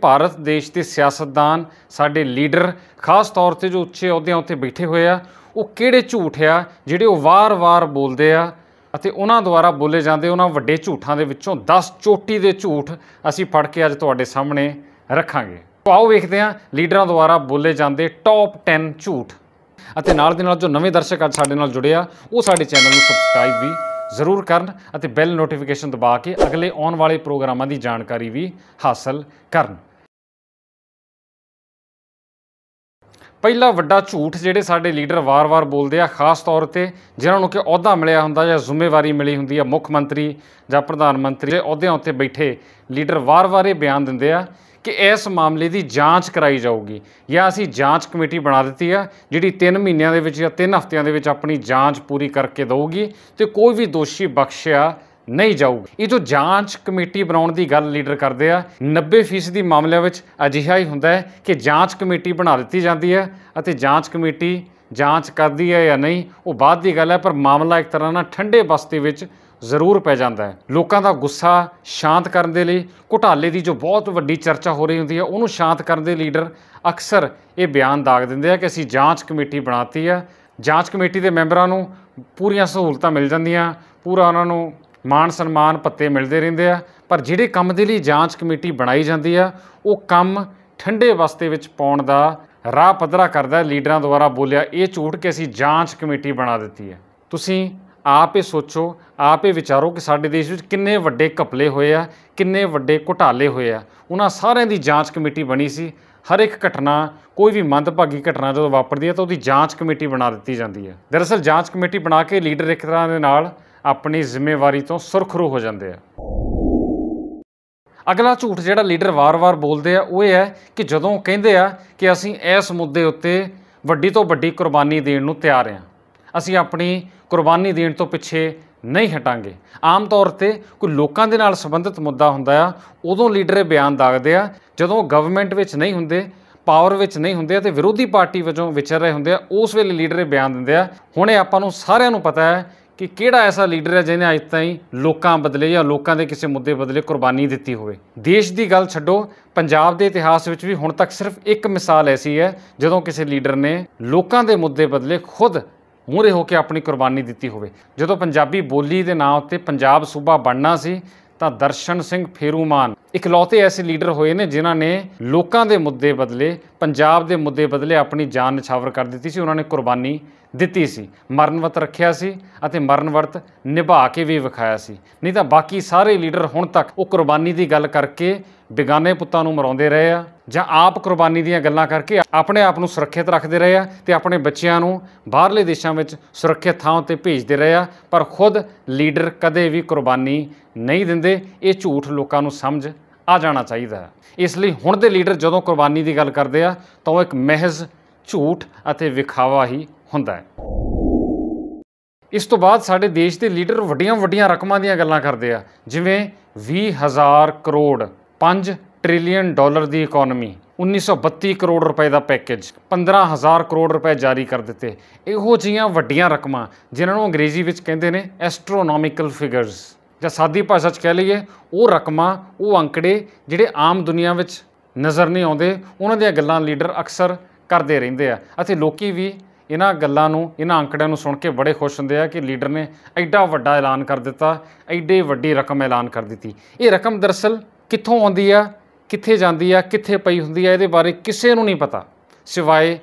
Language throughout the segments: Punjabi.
ਭਾਰਤ ਦੇਸ਼ ਦੇ ਸਿਆਸਤਦਾਨ ਸਾਡੇ ਲੀਡਰ ਖਾਸ ਤੌਰ ਤੇ ਜੋ ਉੱਚੇ ਅਹੁਦਿਆਂ ਉੱਤੇ ਬੈਠੇ ਹੋਏ ਆ ਉਹ ਕਿਹੜੇ ਝੂਠ ਆ ਜਿਹੜੇ ਉਹ ਵਾਰ-ਵਾਰ ਬੋਲਦੇ ਆ ਅਤੇ ਉਹਨਾਂ ਦੁਆਰਾ ਬੋਲੇ ਜਾਂਦੇ ਉਹਨਾਂ ਵੱਡੇ ਝੂਠਾਂ ਦੇ ਵਿੱਚੋਂ 10 ਚੋਟੀ ਦੇ ਝੂਠ ਅਸੀਂ ਫੜ ਕੇ ਅੱਜ ਤੁਹਾਡੇ ਸਾਹਮਣੇ ਰੱਖਾਂਗੇ ਆਓ ਵੇਖਦੇ ਹਾਂ ਲੀਡਰਾਂ ਦੁਆਰਾ ਬੋਲੇ ਜਾਂਦੇ ਟੌਪ 10 ਝੂਠ ਅਤੇ ਨਾਲ ਦੇ ਨਾਲ ਜੋ ਨਵੇਂ ਦਰਸ਼ਕ ਅੱਜ ਸਾਡੇ ਨਾਲ ਜੁੜੇ ਆ ਉਹ ਸਾਡੇ ਚੈਨਲ ਨੂੰ ਸਬਸਕ੍ਰਾਈਬ ਵੀ ਜ਼ਰੂਰ ਕਰਨ ਅਤੇ ਬੈਲ ਨੋਟੀਫਿਕੇਸ਼ਨ ਦਬਾ ਕੇ ਅਗਲੇ ਆਉਣ ਵਾਲੇ ਪ੍ਰੋਗਰਾਮਾਂ ਦੀ ਜਾਣਕਾਰੀ ਵੀ ਹਾਸਲ ਕਰਨ ਪਹਿਲਾ ਵੱਡਾ ਝੂਠ ਜਿਹੜੇ ਸਾਡੇ ਲੀਡਰ ਵਾਰ-ਵਾਰ ਬੋਲਦੇ ਆ ਖਾਸ ਤੌਰ ਤੇ ਜਿਨ੍ਹਾਂ ਨੂੰ ਕਿ ਅਹੁਦਾ ਮਿਲਿਆ ਹੁੰਦਾ ਜਾਂ ਜ਼ਿੰਮੇਵਾਰੀ ਮਿਲੀ ਹੁੰਦੀ ਆ ਮੁੱਖ ਮੰਤਰੀ ਜਾਂ ਪ੍ਰਧਾਨ ਮੰਤਰੀ ਦੇ ਅਹੁਦਿਆਂ ਉੱਤੇ ਬੈਠੇ ਲੀਡਰ ਵਾਰ-ਵਾਰ ਇਹ ਬਿਆਨ ਦਿੰਦੇ ਆ ਕਿ ਇਸ ਮਾਮਲੇ ਦੀ ਜਾਂਚ ਕਰਾਈ ਜਾਊਗੀ ਜਾਂ ਅਸੀਂ ਜਾਂਚ ਕਮੇਟੀ ਬਣਾ ਦਿੱਤੀ ਆ ਜਿਹੜੀ 3 ਮਹੀਨਿਆਂ ਦੇ ਵਿੱਚ ਜਾਂ 3 ਹਫ਼ਤਿਆਂ ਦੇ ਵਿੱਚ ਆਪਣੀ ਜਾਂਚ ਪੂਰੀ ਕਰਕੇ ਦੇਊਗੀ ਤੇ ਕੋਈ ਵੀ ਦੋਸ਼ੀ ਬਖਸ਼ਿਆ ਨਹੀਂ ਜਾਊਗਾ ਇਹ ਜੋ ਜਾਂਚ ਕਮੇਟੀ ਬਣਾਉਣ ਦੀ ਗੱਲ ਲੀਡਰ ਕਰਦੇ ਆ 90% ਦੀ ਮਾਮਲਿਆਂ ਵਿੱਚ ਅਜਿਹਾ ਹੀ ਹੁੰਦਾ ਹੈ ਕਿ ਜਾਂਚ ਕਮੇਟੀ ਬਣਾ ਦਿੱਤੀ ਜਾਂਦੀ ਹੈ ਅਤੇ ਜਾਂਚ ਕਮੇਟੀ ਜਾਂਚ ਕਰਦੀ ਹੈ ਜਾਂ ਨਹੀਂ ਉਹ ਬਾਅਦ ਦੀ ਗੱਲ ਹੈ ਪਰ ਮਾਮਲਾ ਇੱਕ ਤਰ੍ਹਾਂ ਨਾਲ ਠੰਡੇ ਬਸਤੇ ਵਿੱਚ ਜ਼ਰੂਰ ਪੈ ਜਾਂਦਾ ਹੈ ਲੋਕਾਂ ਦਾ ਗੁੱਸਾ ਸ਼ਾਂਤ ਕਰਨ ਦੇ ਲਈ ਘੁਟਾਲੇ ਦੀ ਜੋ ਬਹੁਤ ਵੱਡੀ ਚਰਚਾ ਹੋ ਰਹੀ ਹੁੰਦੀ ਹੈ ਉਹਨੂੰ ਸ਼ਾਂਤ ਕਰਨ ਦੇ ਲੀਡਰ ਅਕਸਰ ਇਹ ਬਿਆਨ ਦਾਗ ਦਿੰਦੇ ਆ ਕਿ ਅਸੀਂ ਜਾਂਚ ਕਮੇਟੀ ਬਣਾਤੀ ਆ ਜਾਂਚ ਕਮੇਟੀ ਦੇ ਮੈਂਬਰਾਂ ਨੂੰ ਪੂਰੀਆਂ ਸਹੂਲਤਾਂ ਮਿਲ ਜਾਂਦੀਆਂ ਪੂਰਾ ਉਹਨਾਂ ਨੂੰ ਮਾਨ ਸਨਮਾਨ ਪੱਤੇ ਮਿਲਦੇ ਰਹਿੰਦੇ ਆ ਪਰ ਜਿਹੜੇ ਕੰਮ ਦੇ ਲਈ ਜਾਂਚ ਕਮੇਟੀ ਬਣਾਈ ਜਾਂਦੀ ਆ ਉਹ ਕੰਮ ਠੰਡੇ ਵਸਤੇ ਵਿੱਚ ਪਾਉਣ ਦਾ ਰਾਹ ਪੱਧਰਾ ਕਰਦਾ ਲੀਡਰਾਂ ਦੁਆਰਾ ਬੋਲਿਆ ਇਹ ਝੂਠ ਕਿ ਅਸੀਂ ਜਾਂਚ ਕਮੇਟੀ ਬਣਾ ਦਿੱਤੀ ਹੈ ਤੁਸੀਂ ਆਪ ਹੀ ਸੋਚੋ ਆਪ ਹੀ ਵਿਚਾਰੋ ਕਿ ਸਾਡੇ ਦੇਸ਼ ਵਿੱਚ ਕਿੰਨੇ ਵੱਡੇ ਘਪਲੇ ਹੋਏ ਆ ਕਿੰਨੇ ਵੱਡੇ ਘੁਟਾਲੇ ਹੋਏ ਆ ਉਹਨਾਂ ਸਾਰਿਆਂ ਦੀ ਜਾਂਚ ਕਮੇਟੀ ਬਣੀ ਸੀ ਹਰ ਇੱਕ ਘਟਨਾ ਕੋਈ ਵੀ ਮੰਦਭਾਗੀ ਘਟਨਾ ਜਦੋਂ ਵਾਪਰਦੀ ਹੈ ਤਾਂ ਉਹਦੀ ਜਾਂਚ ਕਮੇਟੀ ਬਣਾ ਦਿੱਤੀ ਜਾਂਦੀ ਹੈ ਦਰਅਸਲ ਜਾਂਚ ਕਮੇਟੀ ਬਣਾ ਕੇ ਲੀਡਰ ਇੱਕ ਤਰ੍ਹਾਂ ਦੇ ਨਾਲ ਆਪਣੀ ਜ਼ਿੰਮੇਵਾਰੀ ਤੋਂ ਸੁਰਖਰੂ ਹੋ ਜਾਂਦੇ ਆ ਅਗਲਾ ਝੂਠ ਜਿਹੜਾ ਲੀਡਰ ਵਾਰ-ਵਾਰ ਬੋਲਦੇ ਆ ਉਹ ਇਹ ਹੈ ਕਿ ਜਦੋਂ ਕਹਿੰਦੇ ਆ ਕਿ ਅਸੀਂ ਇਸ ਮੁੱਦੇ ਉੱਤੇ ਵੱਡੀ ਤੋਂ ਵੱਡੀ ਕੁਰਬਾਨੀ ਦੇਣ ਨੂੰ ਤਿਆਰ ਆ ਅਸੀਂ ਆਪਣੀ ਕੁਰਬਾਨੀ ਦੇਣ ਤੋਂ ਪਿੱਛੇ ਨਹੀਂ ਹਟਾਂਗੇ ਆਮ ਤੌਰ ਤੇ ਕੋਈ ਲੋਕਾਂ ਦੇ ਨਾਲ ਸੰਬੰਧਿਤ ਮੁੱਦਾ ਹੁੰਦਾ ਆ ਉਦੋਂ ਲੀਡਰ ਇਹ ਬਿਆਨ ਦਾਗਦੇ ਆ ਜਦੋਂ ਗਵਰਨਮੈਂਟ ਵਿੱਚ ਨਹੀਂ ਹੁੰਦੇ ਪਾਵਰ ਵਿੱਚ ਨਹੀਂ ਹੁੰਦੇ ਤੇ ਵਿਰੋਧੀ ਪਾਰਟੀ ਵਜੋਂ ਵਿਚਰ ਰਹੇ ਹੁੰਦੇ ਆ ਉਸ ਵੇਲੇ ਲੀਡਰ ਇਹ ਬਿਆਨ ਦਿੰਦੇ ਆ ਹੁਣੇ ਆਪਾਂ ਨੂੰ ਸਾਰਿਆਂ ਨੂੰ ਪਤਾ ਹੈ ਕਿ ਕਿਹੜਾ ਐਸਾ ਲੀਡਰ ਹੈ ਜਿਹਨੇ ਅੱਜ ਤਾਈਂ ਲੋਕਾਂ ਬਦਲੇ ਜਾਂ ਲੋਕਾਂ ਦੇ ਕਿਸੇ ਮੁੱਦੇ ਬਦਲੇ ਕੁਰਬਾਨੀ ਦਿੱਤੀ ਹੋਵੇ ਦੇਸ਼ ਦੀ ਗੱਲ ਛੱਡੋ ਪੰਜਾਬ ਦੇ ਇਤਿਹਾਸ ਵਿੱਚ ਵੀ ਹੁਣ ਤੱਕ ਸਿਰਫ ਇੱਕ ਮਿਸਾਲ ਐਸੀ ਹੈ ਜਦੋਂ ਕਿਸੇ ਲੀਡਰ ਨੇ ਲੋਕਾਂ ਦੇ ਮੁੱਦੇ ਬਦਲੇ ਖੁਦ ਮੂਰੇ ਹੋ ਕੇ ਆਪਣੀ ਕੁਰਬਾਨੀ ਦਿੱਤੀ ਹੋਵੇ ਜਦੋਂ ਪੰਜਾਬੀ ਬੋਲੀ ਦੇ ਨਾਂ ਉੱਤੇ ਪੰਜਾਬ ਸੂਬਾ ਬਣਨਾ ਸੀ ਤਾਂ ਦਰਸ਼ਨ ਸਿੰਘ ਫੇਰੂਮਾਨ ਇਕਲੌਤੇ ਐਸੇ ਲੀਡਰ ਹੋਏ ਨੇ ਜਿਨ੍ਹਾਂ ਨੇ ਲੋਕਾਂ ਦੇ ਮੁੱਦੇ ਬਦਲੇ ਪੰਜਾਬ ਦੇ ਮੁੱਦੇ ਬਦਲੇ ਆਪਣੀ ਜਾਨ ਨਿਛਾਵਰ ਕਰ ਦਿੱਤੀ ਸੀ ਉਹਨਾਂ ਨੇ ਕੁਰਬਾਨੀ ਦਿੱਤੀ ਸੀ ਮਰਨ ਰੱਖਿਆ ਸੀ ਅਤੇ ਮਰਨ ਵਰਤ ਨਿਭਾ ਕੇ ਵੀ ਵਿਖਾਇਆ ਸੀ ਨਹੀਂ ਤਾਂ ਬਾਕੀ ਸਾਰੇ ਲੀਡਰ ਹੁਣ ਤੱਕ ਉਹ ਕੁਰਬਾਨੀ ਦੀ ਗੱਲ ਕਰਕੇ ਬਿਗਾਨੇ ਪੁੱਤਾਂ ਨੂੰ ਮਰਾਉਂਦੇ ਰਹੇ ਆ ਜਾਂ ਆਪ ਕੁਰਬਾਨੀ ਦੀਆਂ ਗੱਲਾਂ ਕਰਕੇ ਆਪਣੇ ਆਪ ਨੂੰ ਸੁਰੱਖਿਅਤ ਰੱਖਦੇ ਰਹੇ ਆ ਤੇ ਆਪਣੇ ਬੱਚਿਆਂ ਨੂੰ ਬਾਹਰਲੇ ਦੇਸ਼ਾਂ ਵਿੱਚ ਸੁਰੱਖਿਅਤ ਥਾਂ ਤੇ ਭੇਜਦੇ ਰਹੇ ਆ ਪਰ ਖੁਦ ਲੀਡਰ ਕਦੇ ਵੀ ਕੁਰਬਾਨੀ ਨਹੀਂ ਦਿੰਦੇ ਇਹ ਝੂਠ ਲੋਕਾਂ ਨੂੰ ਸਮਝ ਆ ਜਾਣਾ ਚਾਹੀਦਾ ਹੈ ਇਸ ਲਈ ਹੁਣ ਦੇ ਲੀਡਰ ਜਦੋਂ ਕੁਰਬਾਨੀ ਦੀ ਗੱਲ ਕਰਦੇ ਆ ਤਾਂ ਉਹ ਇੱਕ ਮਹਿਜ਼ ਝੂਠ ਅਤੇ ਵਿਖਾਵਾ ਹੀ ਹੁੰਦਾ ਹੈ ਇਸ ਤੋਂ ਬਾਅਦ ਸਾਡੇ ਦੇਸ਼ ਦੇ ਲੀਡਰ ਵੱਡੀਆਂ-ਵੱਡੀਆਂ ਰਕਮਾਂ ਦੀਆਂ ਗੱਲਾਂ ਕਰਦੇ ਆ ਜਿਵੇਂ 20000 ਕਰੋੜ 5 ਟ੍ਰਿਲੀਅਨ ਡਾਲਰ ਦੀ ਇਕਨੋਮੀ 1932 ਕਰੋੜ ਰੁਪਏ ਦਾ ਪੈਕੇਜ 15000 ਕਰੋੜ ਰੁਪਏ ਜਾਰੀ ਕਰ ਦਿੱਤੇ ਇਹੋ ਜੀਆਂ ਵੱਡੀਆਂ ਰਕਮਾਂ ਜਿਨ੍ਹਾਂ ਨੂੰ ਅੰਗਰੇਜ਼ੀ ਵਿੱਚ ਕਹਿੰਦੇ ਨੇ ਐਸਟ੍ਰੋਨੋਮਿਕਲ ਫਿਗਰਸ ਜਾਂ ਸਾਦੀ ਭਾਸ਼ਾ 'ਚ ਕਹਿ ਲਈਏ ਉਹ ਰਕਮਾਂ ਉਹ ਅੰਕੜੇ ਜਿਹੜੇ ਆਮ ਦੁਨੀਆ ਵਿੱਚ ਨਜ਼ਰ ਨਹੀਂ ਆਉਂਦੇ ਉਹਨਾਂ ਦੀਆਂ ਗੱਲਾਂ ਲੀਡਰ ਅਕਸਰ ਕਰਦੇ ਰਹਿੰਦੇ ਆ ਅਤੇ ਲੋਕੀ ਵੀ ਇਹਨਾਂ ਗੱਲਾਂ ਨੂੰ ਇਹਨਾਂ ਅੰਕੜਿਆਂ ਨੂੰ ਸੁਣ ਕੇ ਬੜੇ ਖੁਸ਼ ਹੁੰਦੇ ਆ ਕਿ ਲੀਡਰ ਨੇ ਐਡਾ ਵੱਡਾ ਐਲਾਨ ਕਰ ਦਿੱਤਾ ਐਡੇ ਵੱਡੀ ਰਕਮ ਐਲਾਨ ਕਰ ਦਿੱਤੀ ਇਹ ਰਕਮ ਦਰਸਲ ਕਿੱਥੋਂ ਆਉਂਦੀ ਆ ਕਿੱਥੇ ਜਾਂਦੀ ਆ ਕਿੱਥੇ ਪਈ ਹੁੰਦੀ ਆ ਇਹਦੇ ਬਾਰੇ ਕਿਸੇ ਨੂੰ ਨਹੀਂ ਪਤਾ ਸਿਵਾਏ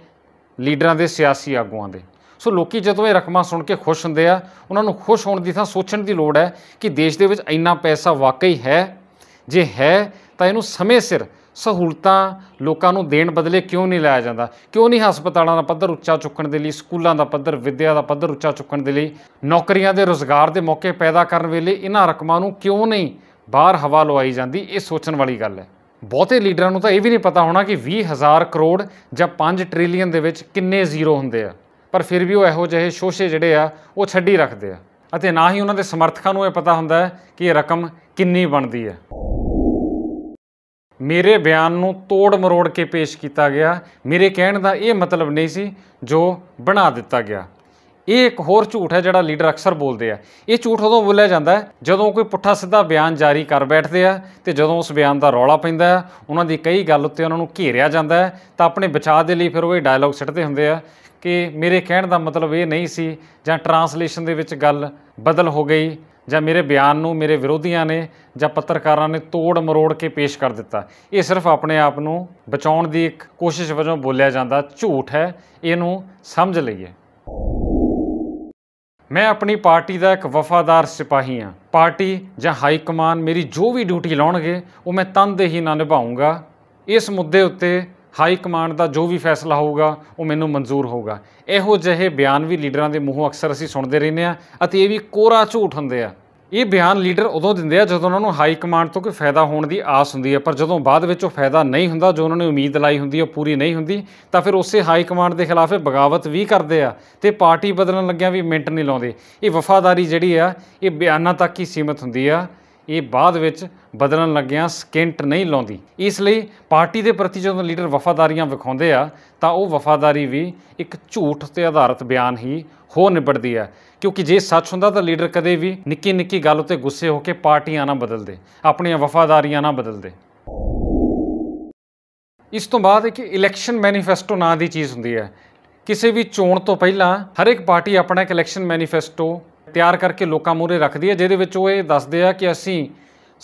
ਲੀਡਰਾਂ ਦੇ ਸਿਆਸੀ ਆਗੂਆਂ ਦੇ ਸੋ ਲੋਕੀ ਜਦੋਂ ਇਹ ਰਕਮਾਂ ਸੁਣ ਕੇ ਖੁਸ਼ ਹੁੰਦੇ ਆ ਉਹਨਾਂ ਨੂੰ ਖੁਸ਼ ਹੋਣ ਦੀ ਥਾਂ ਸੋਚਣ ਦੀ ਲੋੜ ਹੈ ਕਿ ਦੇਸ਼ ਦੇ ਵਿੱਚ ਇੰਨਾ ਪੈਸਾ ਵਾਕਈ ਹੈ ਜੇ ਹੈ ਤਾਂ ਇਹਨੂੰ ਸਮੇਂ ਸਿਰ ਸਹੂਲਤਾਂ ਲੋਕਾਂ ਨੂੰ ਦੇਣ ਬਦਲੇ ਕਿਉਂ ਨਹੀਂ ਲਾਇਆ ਜਾਂਦਾ ਕਿਉਂ ਨਹੀਂ ਹਸਪਤਾਲਾਂ ਦਾ ਪੱਧਰ ਉੱਚਾ ਚੁੱਕਣ ਦੇ ਲਈ ਸਕੂਲਾਂ ਦਾ ਪੱਧਰ ਵਿੱਦਿਆ ਦਾ ਪੱਧਰ ਉੱਚਾ ਚੁੱਕਣ ਦੇ ਲਈ ਨੌਕਰੀਆਂ ਦੇ ਰੋਜ਼ਗਾਰ ਦੇ ਮੌਕੇ ਪੈਦਾ ਕਰਨ ਵੇਲੇ ਇਹਨਾਂ ਰਕਮਾਂ ਨੂੰ ਕਿਉਂ ਨਹੀਂ ਬਾਹਰ ਹਵਾ ਲਵਾਈ ਜਾਂਦੀ ਇਹ ਸੋਚਣ ਵਾਲੀ ਗੱਲ ਹੈ ਬਹੁਤੇ ਲੀਡਰਾਂ ਨੂੰ ਤਾਂ ਇਹ ਵੀ ਨਹੀਂ ਪਤਾ ਹੋਣਾ ਕਿ 20000 ਕਰੋੜ ਜਾਂ 5 ਟ੍ਰਿਲੀਅਨ ਦੇ ਵਿੱਚ ਕਿੰਨੇ ਜ਼ੀਰੋ ਹੁੰਦੇ ਆ ਪਰ ਫਿਰ ਵੀ ਉਹ ਇਹੋ ਜਿਹੇ ਸ਼ੋਸ਼ੇ ਜਿਹੜੇ ਆ ਉਹ ਛੱਡੀ ਰੱਖਦੇ ਆ ਅਤੇ ਨਾ ਹੀ ਉਹਨਾਂ ਦੇ ਸਮਰਥਕਾਂ ਨੂੰ ਇਹ ਪਤਾ ਹੁੰਦਾ ਹੈ ਕਿ ਇਹ ਰਕਮ ਕਿੰਨੀ ਬਣਦੀ ਹੈ ਮੇਰੇ ਬਿਆਨ ਨੂੰ ਤੋੜ ਮਰੋੜ ਕੇ ਪੇਸ਼ ਕੀਤਾ ਗਿਆ ਮੇਰੇ ਕਹਿਣ ਦਾ ਇਹ ਮਤਲਬ ਨਹੀਂ ਸੀ ਜੋ ਬਣਾ ਦਿੱਤਾ ਗਿਆ ਇਹ ਇੱਕ ਹੋਰ ਝੂਠ ਹੈ ਜਿਹੜਾ ਲੀਡਰ ਅਕਸਰ ਬੋਲਦੇ ਆ ਇਹ ਝੂਠ ਉਦੋਂ ਬੋਲਿਆ ਜਾਂਦਾ ਜਦੋਂ ਕੋਈ ਪੁੱਠਾ ਸਿੱਧਾ ਬਿਆਨ ਜਾਰੀ ਕਰ ਬੈਠਦੇ ਆ ਤੇ ਜਦੋਂ ਉਸ ਬਿਆਨ ਦਾ ਰੌਲਾ ਪੈਂਦਾ ਹੈ ਉਹਨਾਂ ਦੀ ਕਈ ਗੱਲ ਉੱਤੇ ਉਹਨਾਂ ਨੂੰ ਘੇਰਿਆ ਜਾਂਦਾ ਹੈ ਤਾਂ ਆਪਣੇ ਬਚਾਅ ਦੇ ਲਈ ਫਿਰ ਉਹ ਇਹ ਡਾਇਲੌਗ ਸਿੱਟਦੇ ਹੁੰਦੇ ਆ ਕਿ ਮੇਰੇ ਕਹਿਣ ਦਾ ਮਤਲਬ ਇਹ ਨਹੀਂ ਸੀ ਜਾਂ ਟਰਾਂਸਲੇਸ਼ਨ ਦੇ ਵਿੱਚ ਗੱਲ ਬਦਲ ਹੋ ਗਈ ਜਾਂ ਮੇਰੇ ਬਿਆਨ ਨੂੰ ਮੇਰੇ ਵਿਰੋਧੀਆਂ ਨੇ ਜਾਂ ਪੱਤਰਕਾਰਾਂ ਨੇ ਤੋੜ ਮਰੋੜ ਕੇ ਪੇਸ਼ ਕਰ ਦਿੱਤਾ ਇਹ ਸਿਰਫ ਆਪਣੇ ਆਪ ਨੂੰ ਬਚਾਉਣ ਦੀ ਇੱਕ ਕੋਸ਼ਿਸ਼ ਵਜੋਂ ਬੋਲਿਆ ਜਾਂਦਾ ਝੂਠ ਹੈ ਇਹਨੂੰ ਸਮਝ ਲਈਏ ਮੈਂ ਆਪਣੀ ਪਾਰਟੀ ਦਾ ਇੱਕ ਵਫਾਦਾਰ ਸਿਪਾਹੀ ਹਾਂ ਪਾਰਟੀ ਜਾਂ ਹਾਈ ਕਮਾਨ ਮੇਰੀ ਜੋ ਵੀ ਡਿਊਟੀ ਲਾਉਣਗੇ ਉਹ ਮੈਂ ਤਨਦੇਹੀ ਨਾਲ ਨਿਭਾਉਂਗਾ ਇਸ ਮੁੱਦੇ ਉੱਤੇ ਹਾਈ ਕਮਾਂਡ ਦਾ ਜੋ ਵੀ ਫੈਸਲਾ ਹੋਊਗਾ ਉਹ ਮੈਨੂੰ ਮਨਜ਼ੂਰ ਹੋਊਗਾ ਇਹੋ ਜਿਹੇ ਬਿਆਨ ਵੀ ਲੀਡਰਾਂ ਦੇ ਮੂੰਹੋਂ ਅਕਸਰ ਅਸੀਂ ਸੁਣਦੇ ਰਹਿੰਦੇ ਆ ਅਤੇ ਇਹ ਵੀ ਕੋਰਾ ਝੂਠ ਹੁੰਦੇ ਆ ਇਹ ਬਿਆਨ ਲੀਡਰ ਉਦੋਂ ਦਿੰਦੇ ਆ ਜਦੋਂ ਉਹਨਾਂ ਨੂੰ ਹਾਈ ਕਮਾਂਡ ਤੋਂ ਕੋਈ ਫਾਇਦਾ ਹੋਣ ਦੀ ਆਸ ਹੁੰਦੀ ਹੈ ਪਰ ਜਦੋਂ ਬਾਅਦ ਵਿੱਚ ਉਹ ਫਾਇਦਾ ਨਹੀਂ ਹੁੰਦਾ ਜੋ ਉਹਨਾਂ ਨੇ ਉਮੀਦ ਲਾਈ ਹੁੰਦੀ ਉਹ ਪੂਰੀ ਨਹੀਂ ਹੁੰਦੀ ਤਾਂ ਫਿਰ ਉਸੇ ਹਾਈ ਕਮਾਂਡ ਦੇ ਖਿਲਾਫ ਬਗਾਵਤ ਵੀ ਕਰਦੇ ਆ ਤੇ ਪਾਰਟੀ ਬਦਲਣ ਲੱਗਿਆਂ ਵੀ ਮਿੰਟ ਨਹੀਂ ਲਾਉਂਦੇ ਇਹ ਵਫਾਦਾਰੀ ਜਿਹੜੀ ਆ ਇਹ ਬਿਆਨਾਂ ਤੱਕ ਹੀ ਸੀਮਤ ਹੁੰਦੀ ਆ ਇਹ ਬਾਅਦ ਵਿੱਚ ਬਦਲਣ ਲੱਗਿਆਂ ਸਕਿੰਟ ਨਹੀਂ ਲਾਉਂਦੀ ਇਸ ਲਈ ਪਾਰਟੀ ਦੇ ਪ੍ਰਤੀ ਜਦੋਂ ਲੀਡਰ ਵਫਾਦਾਰੀਆਂ ਵਿਖਾਉਂਦੇ ਆ ਤਾਂ ਉਹ ਵਫਾਦਾਰੀ ਵੀ ਇੱਕ ਝੂਠ ਤੇ ਆਧਾਰਿਤ ਬਿਆਨ ਹੀ ਹੋ ਨਿਬੜਦੀ ਹੈ ਕਿਉਂਕਿ ਜੇ ਸੱਚ ਹੁੰਦਾ ਤਾਂ ਲੀਡਰ ਕਦੇ ਵੀ ਨਿੱਕੀ ਨਿੱਕੀ ਗੱਲ ਉਤੇ ਗੁੱਸੇ ਹੋ ਕੇ ਪਾਰਟੀਆਂ ਨਾ ਬਦਲਦੇ ਆਪਣੀਆਂ ਵਫਾਦਾਰੀਆਂ ਨਾ ਬਦਲਦੇ ਇਸ ਤੋਂ ਬਾਅਦ ਇੱਕ ਇਲੈਕਸ਼ਨ ਮੈਨੀਫੈਸਟੋ ਨਾਂ ਦੀ ਚੀਜ਼ ਹੁੰਦੀ ਹੈ ਕਿਸੇ ਵੀ ਚੋਣ ਤੋਂ ਪਹਿਲਾਂ ਹਰ ਇੱਕ ਪਾਰਟੀ ਆਪਣਾ ਇੱਕ ਇਲੈਕਸ਼ਨ ਮੈਨੀਫੈਸਟੋ ਤਿਆਰ ਕਰਕੇ ਲੋਕਾਂ ਮੂਹਰੇ ਰੱਖਦੀ ਹੈ ਜਿਹਦੇ ਵਿੱਚ ਉਹ ਇਹ ਦੱਸਦੇ ਆ ਕਿ ਅਸੀਂ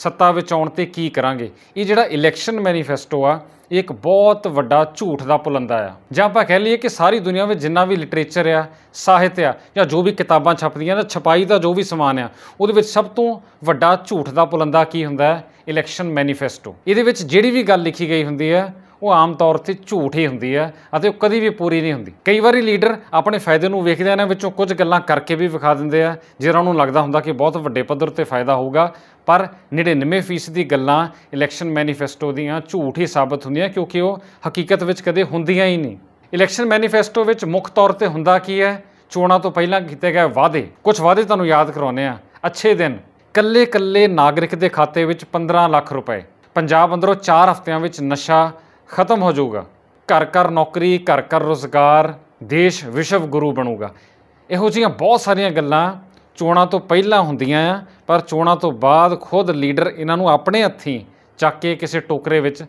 ਸੱਤਾ ਵਿੱਚ ਆਉਣ ਤੇ ਕੀ ਕਰਾਂਗੇ ਇਹ ਜਿਹੜਾ ਇਲੈਕਸ਼ਨ ਮੈਨੀਫੈਸਟੋ ਆ ਇਹ ਇੱਕ ਬਹੁਤ ਵੱਡਾ ਝੂਠ ਦਾ ਪੁਲੰਦਾ ਆ ਜਾਂ ਆਪਾਂ ਕਹਿ ਲਈਏ ਕਿ ਸਾਰੀ ਦੁਨੀਆ ਵਿੱਚ ਜਿੰਨਾ ਵੀ ਲਿਟਰੇਚਰ ਆ ਸਾਹਿਤ ਆ ਜਾਂ ਜੋ ਵੀ ਕਿਤਾਬਾਂ ਛਪਦੀਆਂ ਨੇ ਛਪਾਈ ਦਾ ਜੋ ਵੀ ਸਮਾਨ ਆ ਉਹਦੇ ਵਿੱਚ ਸਭ ਤੋਂ ਵੱਡਾ ਝੂਠ ਦਾ ਪੁਲੰਦਾ ਕੀ ਹੁੰਦਾ ਹੈ ਇਲੈਕਸ਼ਨ ਮੈਨੀਫੈਸਟੋ ਇਹਦੇ ਵਿੱਚ ਜਿਹੜੀ ਵੀ ਗੱਲ ਲਿਖੀ ਗਈ ਹੁੰਦੀ ਹੈ ਉਹ ਆਮ ਤੌਰ ਤੇ ਝੂਠ ਹੀ ਹੁੰਦੀ ਹੈ ਅਤੇ ਉਹ ਕਦੀ ਵੀ ਪੂਰੀ ਨਹੀਂ ਹੁੰਦੀ ਕਈ ਵਾਰੀ ਲੀਡਰ ਆਪਣੇ ਫਾਇਦੇ ਨੂੰ ਵੇਖਦੇ ਇਹਨਾਂ ਵਿੱਚੋਂ ਕੁਝ ਗੱਲਾਂ ਕਰਕੇ ਵੀ ਵਿਖਾ ਦਿੰਦੇ ਆ ਜਿਹਨਾਂ ਨੂੰ ਲੱਗਦਾ ਹੁੰਦਾ ਕਿ ਬਹੁਤ ਵੱਡੇ ਪੱਧਰ ਤੇ ਫਾਇਦਾ ਹੋਊਗਾ ਪਰ 99% ਦੀ ਗੱਲਾਂ ਇਲੈਕਸ਼ਨ ਮੈਨੀਫੈਸਟੋ ਦੀਆਂ ਝੂਠ ਹੀ ਸਾਬਤ ਹੁੰਦੀਆਂ ਕਿਉਂਕਿ ਉਹ ਹਕੀਕਤ ਵਿੱਚ ਕਦੇ ਹੁੰਦੀਆਂ ਹੀ ਨਹੀਂ ਇਲੈਕਸ਼ਨ ਮੈਨੀਫੈਸਟੋ ਵਿੱਚ ਮੁੱਖ ਤੌਰ ਤੇ ਹੁੰਦਾ ਕੀ ਹੈ ਚੋਣਾਂ ਤੋਂ ਪਹਿਲਾਂ ਕੀਤੇ ਗਏ ਵਾਅਦੇ ਕੁਝ ਵਾਅਦੇ ਤੁਹਾਨੂੰ ਯਾਦ ਕਰਾਉਨੇ ਆ ਅੱਛੇ ਦਿਨ ਕੱਲੇ-ਕੱਲੇ ਨਾਗਰਿਕ ਦੇ ਖਾਤੇ ਵਿੱਚ 15 ਲੱਖ ਰੁਪਏ ਪੰਜਾਬ ਅੰਦਰੋਂ 4 ਹਫ਼ਤਿਆਂ ਵਿੱਚ ਨਸ਼ਾ ਖਤਮ ਹੋ ਜਾਊਗਾ ਘਰ ਘਰ ਨੌਕਰੀ ਘਰ ਘਰ ਰੋਜ਼ਗਾਰ ਦੇਸ਼ ਵਿਸ਼ਵ ਗੁਰੂ ਬਣੂਗਾ ਇਹੋ ਜੀਆਂ ਬਹੁਤ ਸਾਰੀਆਂ ਗੱਲਾਂ ਚੋਣਾਂ ਤੋਂ ਪਹਿਲਾਂ ਹੁੰਦੀਆਂ ਆ ਪਰ ਚੋਣਾਂ ਤੋਂ ਬਾਅਦ ਖੁਦ ਲੀਡਰ ਇਹਨਾਂ ਨੂੰ ਆਪਣੇ ਹੱਥੀਂ ਚੱਕ ਕੇ ਕਿਸੇ ਟੋਕਰੇ ਵਿੱਚ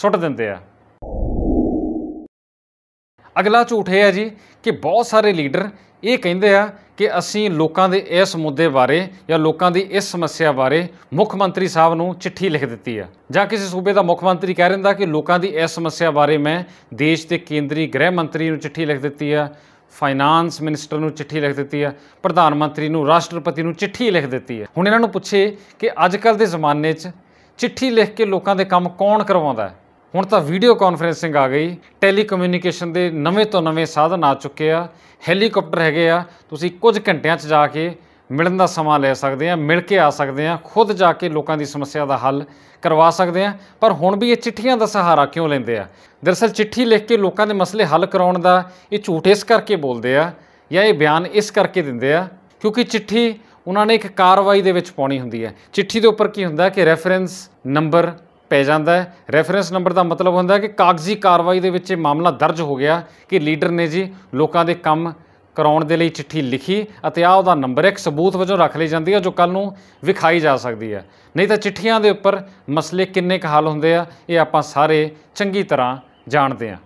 ਸੁੱਟ ਦਿੰਦੇ ਆ ਅਗਲਾ ਝੂਠ ਹੈ ਜੀ ਕਿ ਬਹੁਤ ਸਾਰੇ ਲੀਡਰ ਇਹ ਕਹਿੰਦੇ ਆ ਕਿ ਅਸੀਂ ਲੋਕਾਂ ਦੇ ਇਸ ਮੁੱਦੇ ਬਾਰੇ ਜਾਂ ਲੋਕਾਂ ਦੀ ਇਸ ਸਮੱਸਿਆ ਬਾਰੇ ਮੁੱਖ ਮੰਤਰੀ ਸਾਹਿਬ ਨੂੰ ਚਿੱਠੀ ਲਿਖ ਦਿੱਤੀ ਆ ਜਾਂ ਕਿਸੇ ਸੂਬੇ ਦਾ ਮੁੱਖ ਮੰਤਰੀ ਕਹਿ ਰਿਹਾ ਕਿ ਲੋਕਾਂ ਦੀ ਇਸ ਸਮੱਸਿਆ ਬਾਰੇ ਮੈਂ ਦੇਸ਼ ਦੇ ਕੇਂਦਰੀ ਗ੍ਰਹਿ ਮੰਤਰੀ ਨੂੰ ਚਿੱਠੀ ਲਿਖ ਦਿੱਤੀ ਆ ਫਾਈਨਾਂਸ ਮਿਨਿਸਟਰ ਨੂੰ ਚਿੱਠੀ ਲਿਖ ਦਿੱਤੀ ਆ ਪ੍ਰਧਾਨ ਮੰਤਰੀ ਨੂੰ ਰਾਸ਼ਟਰਪਤੀ ਨੂੰ ਚਿੱਠੀ ਲਿਖ ਦਿੱਤੀ ਆ ਹੁਣ ਇਹਨਾਂ ਨੂੰ ਪੁੱਛੇ ਕਿ ਅੱਜ ਕੱਲ ਦੇ ਜ਼ਮਾਨੇ 'ਚ ਚਿੱਠੀ ਲਿਖ ਕੇ ਲੋਕਾਂ ਦੇ ਕੰਮ ਕੌਣ ਕਰਵਾਉਂਦਾ ਹੈ ਹੁਣ ਤਾਂ ਵੀਡੀਓ ਕਾਨਫਰੈਂਸਿੰਗ ਆ ਗਈ ਟੈਲੀਕਮਿਊਨੀਕੇਸ਼ਨ ਦੇ ਨਵੇਂ ਤੋਂ ਨਵੇਂ ਸਾਧਨ ਆ ਚੁੱਕੇ ਆ ਹੈਲੀਕਾਪਟਰ ਹੈਗੇ ਆ ਤੁਸੀਂ ਕੁਝ ਘੰਟਿਆਂ 'ਚ ਜਾ ਕੇ ਮਿਲਣ ਦਾ ਸਮਾਂ ਲੈ ਸਕਦੇ ਆ ਮਿਲ ਕੇ ਆ ਸਕਦੇ ਆ ਖੁਦ ਜਾ ਕੇ ਲੋਕਾਂ ਦੀ ਸਮੱਸਿਆ ਦਾ ਹੱਲ ਕਰਵਾ ਸਕਦੇ ਆ ਪਰ ਹੁਣ ਵੀ ਇਹ ਚਿੱਠੀਆਂ ਦਾ ਸਹਾਰਾ ਕਿਉਂ ਲੈਂਦੇ ਆ ਦਰਸਲ ਚਿੱਠੀ ਲਿਖ ਕੇ ਲੋਕਾਂ ਦੇ ਮਸਲੇ ਹੱਲ ਕਰਾਉਣ ਦਾ ਇਹ ਝੂਠ ਇਸ ਕਰਕੇ ਬੋਲਦੇ ਆ ਜਾਂ ਇਹ ਬਿਆਨ ਇਸ ਕਰਕੇ ਦਿੰਦੇ ਆ ਕਿਉਂਕਿ ਚਿੱਠੀ ਉਹਨਾਂ ਨੇ ਇੱਕ ਕਾਰਵਾਈ ਦੇ ਵਿੱਚ ਪਾਉਣੀ ਹੁੰਦੀ ਹੈ ਚਿੱਠੀ ਦੇ ਉੱਪਰ ਕੀ ਹੁੰਦਾ ਕਿ ਰੈਫਰੈਂਸ ਨੰਬਰ ਪੈ ਜਾਂਦਾ ਹੈ ਰੈਫਰੈਂਸ ਨੰਬਰ ਦਾ ਮਤਲਬ ਹੁੰਦਾ ਹੈ ਕਿ ਕਾਗਜ਼ੀ ਕਾਰਵਾਈ ਦੇ ਵਿੱਚ ਇਹ ਮਾਮਲਾ ਦਰਜ ਹੋ ਗਿਆ ਕਿ ਲੀਡਰ ਨੇ ਜੀ ਲੋਕਾਂ ਦੇ ਕੰਮ ਕਰਾਉਣ ਦੇ ਲਈ ਚਿੱਠੀ ਲਿਖੀ ਅਤੇ ਆ ਉਹਦਾ ਨੰਬਰ ਇੱਕ ਸਬੂਤ ਵਜੋਂ ਰੱਖ ਲਈ ਜਾਂਦੀ ਹੈ ਜੋ ਕੱਲ ਨੂੰ ਵਿਖਾਈ ਜਾ ਸਕਦੀ ਹੈ ਨਹੀਂ ਤਾਂ ਚਿੱਠੀਆਂ ਦੇ ਉੱਪਰ ਮਸਲੇ ਕਿੰਨੇ ਕੁ ਹੱਲ ਹੁੰਦੇ ਆ ਇਹ ਆਪਾਂ ਸਾਰੇ ਚੰਗੀ ਤਰ੍ਹਾਂ ਜਾਣਦੇ ਆ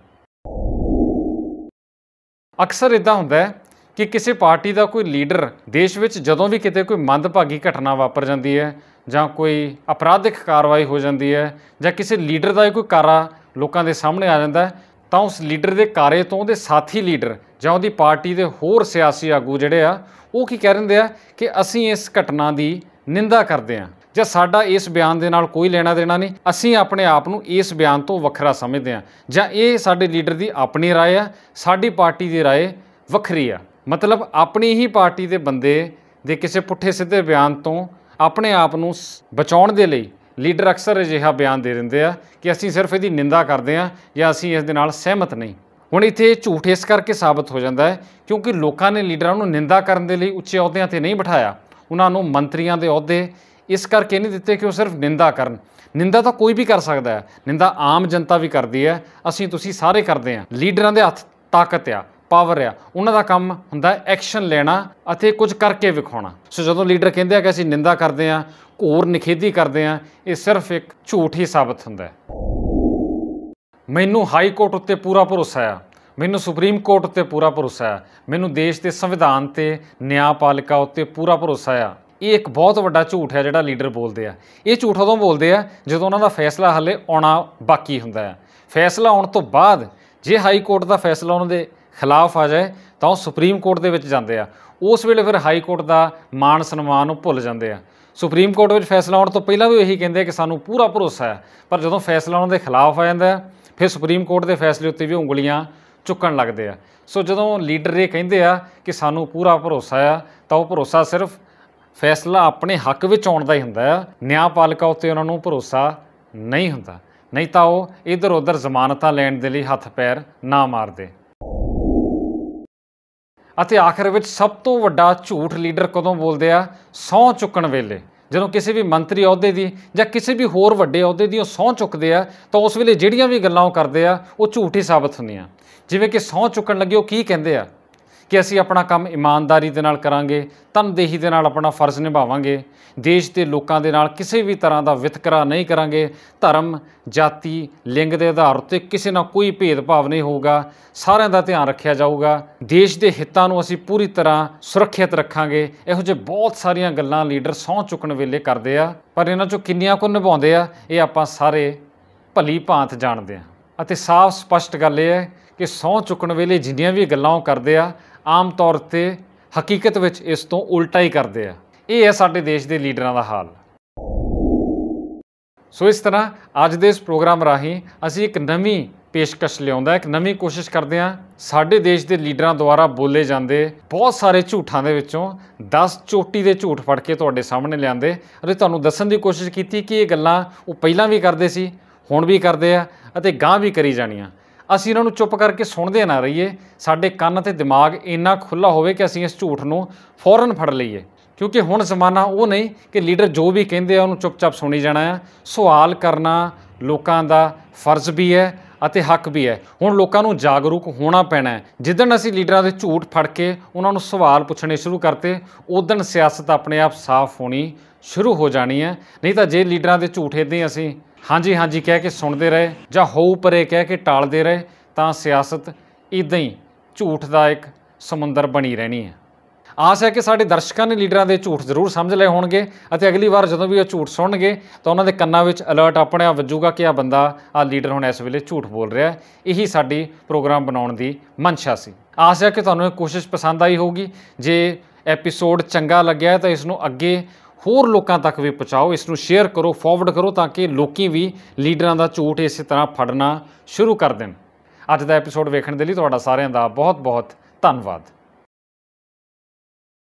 ਅਕਸਰ ਇਦਾਂ ਹੁੰਦਾ ਹੈ ਕਿ ਕਿਸੇ ਪਾਰਟੀ ਦਾ ਕੋਈ ਲੀਡਰ ਦੇਸ਼ ਵਿੱਚ ਜਦੋਂ ਵੀ ਕਿਤੇ ਕੋਈ ਮੰਦਭਾਗੀ ਘਟਨਾ ਵਾਪਰ ਜਾਂਦੀ ਹੈ ਜਾਂ ਕੋਈ ਅਪਰਾਧਿਕ ਕਾਰਵਾਈ ਹੋ ਜਾਂਦੀ ਹੈ ਜਾਂ ਕਿਸੇ ਲੀਡਰ ਦਾ ਕੋਈ ਕਾਰਾ ਲੋਕਾਂ ਦੇ ਸਾਹਮਣੇ ਆ ਜਾਂਦਾ ਤਾਂ ਉਸ ਲੀਡਰ ਦੇ ਕਾਰੇ ਤੋਂ ਉਹਦੇ ਸਾਥੀ ਲੀਡਰ ਜਾਂ ਉਹਦੀ ਪਾਰਟੀ ਦੇ ਹੋਰ ਸਿਆਸੀ ਆਗੂ ਜਿਹੜੇ ਆ ਉਹ ਕੀ ਕਹਿ ਰਹਿੰਦੇ ਆ ਕਿ ਅਸੀਂ ਇਸ ਘਟਨਾ ਦੀ ਨਿੰਦਾ ਕਰਦੇ ਆ ਜਾਂ ਸਾਡਾ ਇਸ ਬਿਆਨ ਦੇ ਨਾਲ ਕੋਈ ਲੈਣਾ ਦੇਣਾ ਨਹੀਂ ਅਸੀਂ ਆਪਣੇ ਆਪ ਨੂੰ ਇਸ ਬਿਆਨ ਤੋਂ ਵੱਖਰਾ ਸਮਝਦੇ ਆ ਜਾਂ ਇਹ ਸਾਡੇ ਲੀਡਰ ਦੀ ਆਪਣੀ رائے ਆ ਸਾਡੀ ਪਾਰਟੀ ਦੀ رائے ਵੱਖਰੀ ਆ ਮਤਲਬ ਆਪਣੀ ਹੀ ਪਾਰਟੀ ਦੇ ਬੰਦੇ ਦੇ ਕਿਸੇ ਪੁੱਠੇ ਸਿੱਧੇ ਬਿਆਨ ਤੋਂ ਆਪਣੇ ਆਪ ਨੂੰ ਬਚਾਉਣ ਦੇ ਲਈ ਲੀਡਰ ਅਕਸਰ ਅਜਿਹਾ ਬਿਆਨ ਦੇ ਦਿੰਦੇ ਆ ਕਿ ਅਸੀਂ ਸਿਰਫ ਇਹਦੀ ਨਿੰਦਾ ਕਰਦੇ ਆ ਜਾਂ ਅਸੀਂ ਇਸ ਦੇ ਨਾਲ ਸਹਿਮਤ ਨਹੀਂ ਹੁਣ ਇੱਥੇ ਝੂਠ ਇਸ ਕਰਕੇ ਸਾਬਤ ਹੋ ਜਾਂਦਾ ਹੈ ਕਿਉਂਕਿ ਲੋਕਾਂ ਨੇ ਲੀਡਰਾਂ ਨੂੰ ਨਿੰਦਾ ਕਰਨ ਦੇ ਲਈ ਉੱਚੇ ਅਹੁਦਿਆਂ ਤੇ ਨਹੀਂ ਬਿਠਾਇਆ ਉਹਨਾਂ ਨੂੰ ਮੰਤਰੀਆਂ ਦੇ ਅਹੁਦੇ ਇਸ ਕਰਕੇ ਨਹੀਂ ਦਿੱਤੇ ਕਿ ਉਹ ਸਿਰਫ ਨਿੰਦਾ ਕਰਨ ਨਿੰਦਾ ਤਾਂ ਕੋਈ ਵੀ ਕਰ ਸਕਦਾ ਹੈ ਨਿੰਦਾ ਆਮ ਜਨਤਾ ਵੀ ਕਰਦੀ ਹੈ ਅਸੀਂ ਤੁਸੀਂ ਸਾਰੇ ਕਰਦੇ ਆ ਲੀਡਰਾਂ ਦੇ ਹੱਥ ਤਾਕਤ ਆ ਪਾਵਰ ਆ ਉਹਨਾਂ ਦਾ ਕੰਮ ਹੁੰਦਾ ਐਕਸ਼ਨ ਲੈਣਾ ਅਤੇ ਕੁਝ ਕਰਕੇ ਵਿਖਾਉਣਾ ਸੋ ਜਦੋਂ ਲੀਡਰ ਕਹਿੰਦੇ ਆ ਕਿ ਅਸੀਂ ਨਿੰਦਾ ਕਰਦੇ ਆ ਘੋਰ ਨਿਖੇਧੀ ਕਰਦੇ ਆ ਇਹ ਸਿਰਫ ਇੱਕ ਝੂਠ ਹੀ ਸਾਬਤ ਹੁੰਦਾ ਹੈ ਮੈਨੂੰ ਹਾਈ ਕੋਰਟ ਉੱਤੇ ਪੂਰਾ ਭਰੋਸਾ ਆ ਮੈਨੂੰ ਸੁਪਰੀਮ ਕੋਰਟ ਉੱਤੇ ਪੂਰਾ ਭਰੋਸਾ ਆ ਮੈਨੂੰ ਦੇਸ਼ ਦੇ ਸੰਵਿਧਾਨ ਤੇ ਨਿਆਂਪਾਲਿਕਾ ਉੱਤੇ ਪੂਰਾ ਭਰੋਸਾ ਆ ਇਹ ਇੱਕ ਬਹੁਤ ਵੱਡਾ ਝੂਠ ਹੈ ਜਿਹੜਾ ਲੀਡਰ ਬੋਲਦੇ ਆ ਇਹ ਝੂਠ ਉਦੋਂ ਬੋਲਦੇ ਆ ਜਦੋਂ ਉਹਨਾਂ ਦਾ ਫੈਸਲਾ ਹੱਲੇ ਆਉਣਾ ਬਾਕੀ ਹੁੰਦਾ ਹੈ ਫੈਸਲਾ ਆਉਣ ਤੋਂ ਬਾਅਦ ਜੇ ਹਾਈ ਕੋਰਟ ਦਾ ਫੈਸਲਾ ਉਹਨਾਂ ਦੇ ਖਿਲਾਫ ਆ ਜਾਏ ਤਾਂ ਉਹ ਸੁਪਰੀਮ ਕੋਰਟ ਦੇ ਵਿੱਚ ਜਾਂਦੇ ਆ ਉਸ ਵੇਲੇ ਫਿਰ ਹਾਈ ਕੋਰਟ ਦਾ ਮਾਣ ਸਨਮਾਨ ਨੂੰ ਭੁੱਲ ਜਾਂਦੇ ਆ ਸੁਪਰੀਮ ਕੋਰਟ ਵਿੱਚ ਫੈਸਲਾ ਆਉਣ ਤੋਂ ਪਹਿਲਾਂ ਵੀ ਇਹੀ ਕਹਿੰਦੇ ਕਿ ਸਾਨੂੰ ਪੂਰਾ ਭਰੋਸਾ ਹੈ ਪਰ ਜਦੋਂ ਫੈਸਲਾ ਉਹਨਾਂ ਦੇ ਖਿਲਾਫ ਆ ਜਾਂਦਾ ਫਿਰ ਸੁਪਰੀਮ ਕੋਰਟ ਦੇ ਫੈਸਲੇ ਉੱਤੇ ਵੀ ਉਂਗਲੀਆਂ ਚੁੱਕਣ ਲੱਗਦੇ ਆ ਸੋ ਜਦੋਂ ਲੀਡਰ ਇਹ ਕਹਿੰਦੇ ਆ ਕਿ ਸਾਨੂੰ ਪੂਰਾ ਭਰੋਸਾ ਆ ਤਾਂ ਉਹ ਭਰੋਸਾ ਸਿਰਫ ਫੈਸਲਾ ਆਪਣੇ ਹੱਕ ਵਿੱਚ ਆਉਣ ਦਾ ਹੀ ਹੁੰਦਾ ਹੈ ਨਿਆਂਪਾਲਿਕਾ ਉੱਤੇ ਉਹਨਾਂ ਨੂੰ ਭਰੋਸਾ ਨਹੀਂ ਹੁੰਦਾ ਨਹੀਂ ਤਾਂ ਉਹ ਇਧਰ ਉਧਰ ਜ਼ਮਾਨਤਾਂ ਲੈਣ ਦੇ ਲਈ ਹੱਥ ਪੈਰ ਨਾ ਮਾਰਦੇ ਅਤੇ ਆਖਰ ਵਿੱਚ ਸਭ ਤੋਂ ਵੱਡਾ ਝੂਠ ਲੀਡਰ ਕਦੋਂ ਬੋਲਦੇ ਆ ਸੌ ਚੁੱਕਣ ਵੇਲੇ ਜਦੋਂ ਕਿਸੇ ਵੀ ਮੰਤਰੀ ਅਹੁਦੇ ਦੀ ਜਾਂ ਕਿਸੇ ਵੀ ਹੋਰ ਵੱਡੇ ਅਹੁਦੇ ਦੀ ਉਹ ਸੌ ਚੁੱਕਦੇ ਆ ਤਾਂ ਉਸ ਵੇਲੇ ਜਿਹੜੀਆਂ ਵੀ ਗੱਲਾਂ ਉਹ ਕਰਦੇ ਆ ਉਹ ਝੂਠ ਹੀ ਸਾਬਤ ਹੁੰਦੀਆਂ ਜਿਵੇਂ ਕਿ ਸੌ ਚੁੱਕਣ ਲੱਗੇ ਉਹ ਕੀ ਕਹਿੰਦੇ ਆ ਕਿ ਅਸੀਂ ਆਪਣਾ ਕੰਮ ਇਮਾਨਦਾਰੀ ਦੇ ਨਾਲ ਕਰਾਂਗੇ ਤਨਦੇਹੀ ਦੇ ਨਾਲ ਆਪਣਾ ਫਰਜ਼ ਨਿਭਾਵਾਂਗੇ ਦੇਸ਼ ਦੇ ਲੋਕਾਂ ਦੇ ਨਾਲ ਕਿਸੇ ਵੀ ਤਰ੍ਹਾਂ ਦਾ ਵਿਤਕਰਾ ਨਹੀਂ ਕਰਾਂਗੇ ਧਰਮ ਜਾਤੀ ਲਿੰਗ ਦੇ ਆਧਾਰ ਉੱਤੇ ਕਿਸੇ ਨਾਲ ਕੋਈ ਭੇਦਭਾਵ ਨਹੀਂ ਹੋਊਗਾ ਸਾਰਿਆਂ ਦਾ ਧਿਆਨ ਰੱਖਿਆ ਜਾਊਗਾ ਦੇਸ਼ ਦੇ ਹਿੱਤਾਂ ਨੂੰ ਅਸੀਂ ਪੂਰੀ ਤਰ੍ਹਾਂ ਸੁਰੱਖਿਅਤ ਰੱਖਾਂਗੇ ਇਹੋ ਜਿਹੇ ਬਹੁਤ ਸਾਰੀਆਂ ਗੱਲਾਂ ਲੀਡਰ ਸੌਂ ਚੁੱਕਣ ਵੇਲੇ ਕਰਦੇ ਆ ਪਰ ਇਹਨਾਂ ਚੋਂ ਕਿੰਨੀਆਂ ਕੁ ਨਿਭਾਉਂਦੇ ਆ ਇਹ ਆਪਾਂ ਸਾਰੇ ਭਲੀ ਭਾਂਤ ਜਾਣਦੇ ਆ ਅਤੇ ਸਾਫ਼ ਸਪਸ਼ਟ ਗੱਲ ਇਹ ਹੈ ਕਿ ਸੌਂ ਚੁੱਕਣ ਵੇਲੇ ਜਿੰਨੀਆਂ ਵੀ ਗੱਲਾਂ ਉਹ ਕਰਦੇ ਆ ਆਮ ਤੌਰ ਤੇ ਹਕੀਕਤ ਵਿੱਚ ਇਸ ਤੋਂ ਉਲਟਾ ਹੀ ਕਰਦੇ ਆ ਇਹ ਹੈ ਸਾਡੇ ਦੇਸ਼ ਦੇ ਲੀਡਰਾਂ ਦਾ ਹਾਲ ਸੋ ਇਸ ਤਰ੍ਹਾਂ ਅੱਜ ਦੇ ਇਸ ਪ੍ਰੋਗਰਾਮ ਰਾਹੀਂ ਅਸੀਂ ਇੱਕ ਨਵੀਂ ਪੇਸ਼ਕਸ਼ ਲਿਆਉਂਦਾ ਇੱਕ ਨਵੀਂ ਕੋਸ਼ਿਸ਼ ਕਰਦੇ ਆ ਸਾਡੇ ਦੇਸ਼ ਦੇ ਲੀਡਰਾਂ ਦੁਆਰਾ ਬੋਲੇ ਜਾਂਦੇ ਬਹੁਤ ਸਾਰੇ ਝੂਠਾਂ ਦੇ ਵਿੱਚੋਂ 10 ਚੋਟੀ ਦੇ ਝੂਠ ਫੜ ਕੇ ਤੁਹਾਡੇ ਸਾਹਮਣੇ ਲਿਆਂਦੇ ਅਤੇ ਤੁਹਾਨੂੰ ਦੱਸਣ ਦੀ ਕੋਸ਼ਿਸ਼ ਕੀਤੀ ਕਿ ਇਹ ਗੱਲਾਂ ਉਹ ਪਹਿਲਾਂ ਵੀ ਕਰਦੇ ਸੀ ਹੁਣ ਵੀ ਕਰਦੇ ਆ ਅਤੇ ਗਾਂ ਵੀ ਕਰੀ ਜਾਣੀਆਂ ਅਸੀਂ ਇਹਨਾਂ ਨੂੰ ਚੁੱਪ ਕਰਕੇ ਸੁਣਦੇ ਨਾ ਰਹੀਏ ਸਾਡੇ ਕੰਨ ਤੇ ਦਿਮਾਗ ਇੰਨਾ ਖੁੱਲਾ ਹੋਵੇ ਕਿ ਅਸੀਂ ਇਸ ਝੂਠ ਨੂੰ ਫੌਰਨ ਫੜ ਲਈਏ ਕਿਉਂਕਿ ਹੁਣ ਜ਼ਮਾਨਾ ਉਹ ਨਹੀਂ ਕਿ ਲੀਡਰ ਜੋ ਵੀ ਕਹਿੰਦੇ ਆ ਉਹਨੂੰ ਚੁੱਪਚਾਪ ਸੁਣੀ ਜਾਣਾ ਆ ਸਵਾਲ ਕਰਨਾ ਲੋਕਾਂ ਦਾ ਫਰਜ਼ ਵੀ ਹੈ ਅਤੇ ਹੱਕ ਵੀ ਹੈ ਹੁਣ ਲੋਕਾਂ ਨੂੰ ਜਾਗਰੂਕ ਹੋਣਾ ਪੈਣਾ ਹੈ ਜਿੱਦਣ ਅਸੀਂ ਲੀਡਰਾਂ ਦੇ ਝੂਠ ਫੜ ਕੇ ਉਹਨਾਂ ਨੂੰ ਸਵਾਲ ਪੁੱਛਣੇ ਸ਼ੁਰੂ ਕਰਤੇ ਉਦੋਂ ਸਿਆਸਤ ਆਪਣੇ ਆਪ ਸਾਫ਼ ਹੋਣੀ ਸ਼ੁਰੂ ਹੋ ਜਾਣੀ ਹੈ ਨਹੀਂ ਤਾਂ ਜੇ ਲੀਡਰਾਂ ਦੇ ਝੂਠ ਇਦਾਂ ਅਸੀਂ ਹਾਂਜੀ ਹਾਂਜੀ ਕਹਿ ਕੇ ਸੁਣਦੇ ਰਹੇ ਜਾਂ ਹੋਊ ਪਰੇ ਕਹਿ ਕੇ ਟਾਲਦੇ ਰਹੇ ਤਾਂ ਸਿਆਸਤ ਇਦਾਂ ਹੀ ਝੂਠ ਦਾ ਇੱਕ ਸਮੁੰਦਰ ਬਣੀ ਰਹਿਣੀ ਹੈ ਆਸ ਹੈ ਕਿ ਸਾਡੇ ਦਰਸ਼ਕਾਂ ਨੇ ਲੀਡਰਾਂ ਦੇ ਝੂਠ ਜ਼ਰੂਰ ਸਮਝ ਲਏ ਹੋਣਗੇ ਅਤੇ ਅਗਲੀ ਵਾਰ ਜਦੋਂ ਵੀ ਉਹ ਝੂਠ ਸੁਣਨਗੇ ਤਾਂ ਉਹਨਾਂ ਦੇ ਕੰਨਾਂ ਵਿੱਚ ਅਲਰਟ ਆਪਣੇ ਆ ਵੱਜੂਗਾ ਕਿ ਆ ਬੰਦਾ ਆ ਲੀਡਰ ਹੁਣ ਇਸ ਵੇਲੇ ਝੂਠ ਬੋਲ ਰਿਹਾ ਹੈ ਇਹੀ ਸਾਡੀ ਪ੍ਰੋਗਰਾਮ ਬਣਾਉਣ ਦੀ ਮਨਸ਼ਾ ਸੀ ਆਸ ਹੈ ਕਿ ਤੁਹਾਨੂੰ ਇਹ ਕੋਸ਼ਿਸ਼ ਪਸੰਦ ਆਈ ਹੋਊਗੀ ਜੇ ਐਪੀਸੋਡ ਚੰਗਾ ਲੱਗਿਆ ਤਾਂ ਇਸ ਨੂੰ ਅੱਗੇ ਹੋਰ ਲੋਕਾਂ ਤੱਕ ਵੀ ਪਹੁੰਚਾਓ ਇਸ ਨੂੰ ਸ਼ੇਅਰ ਕਰੋ ਫਾਰਵਰਡ ਕਰੋ ਤਾਂ ਕਿ ਲੋਕੀ ਵੀ ਲੀਡਰਾਂ ਦਾ ਝੂਠ ਇਸੇ ਤਰ੍ਹਾਂ ਫੜਨਾ ਸ਼ੁਰੂ ਕਰ ਦੇਣ ਅੱਜ ਦਾ ਐਪੀਸੋਡ ਵੇਖਣ ਦੇ ਲਈ ਤੁਹਾਡਾ ਸਾਰਿਆਂ ਦਾ ਬਹੁਤ-ਬਹੁਤ ਧੰਨਵਾਦ